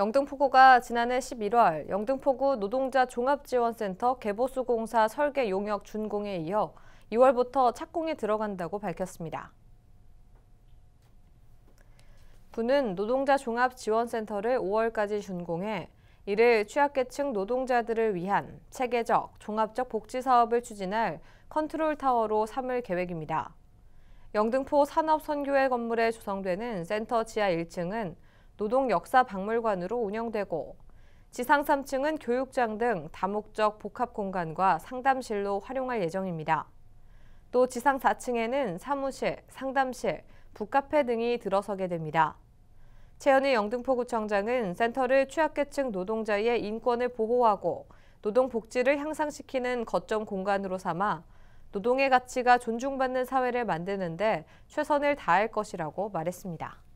영등포구가 지난해 11월 영등포구 노동자 종합지원센터 개보수공사 설계 용역 준공에 이어 2월부터 착공에 들어간다고 밝혔습니다. 구는 노동자 종합지원센터를 5월까지 준공해 이를 취약계층 노동자들을 위한 체계적, 종합적 복지 사업을 추진할 컨트롤타워로 삼을 계획입니다. 영등포 산업선교회 건물에 조성되는 센터 지하 1층은 노동역사박물관으로 운영되고 지상 3층은 교육장 등 다목적 복합 공간과 상담실로 활용할 예정입니다. 또 지상 4층에는 사무실, 상담실, 북카페 등이 들어서게 됩니다. 최현희 영등포구청장은 센터를 취약계층 노동자의 인권을 보호하고 노동복지를 향상시키는 거점 공간으로 삼아 노동의 가치가 존중받는 사회를 만드는 데 최선을 다할 것이라고 말했습니다.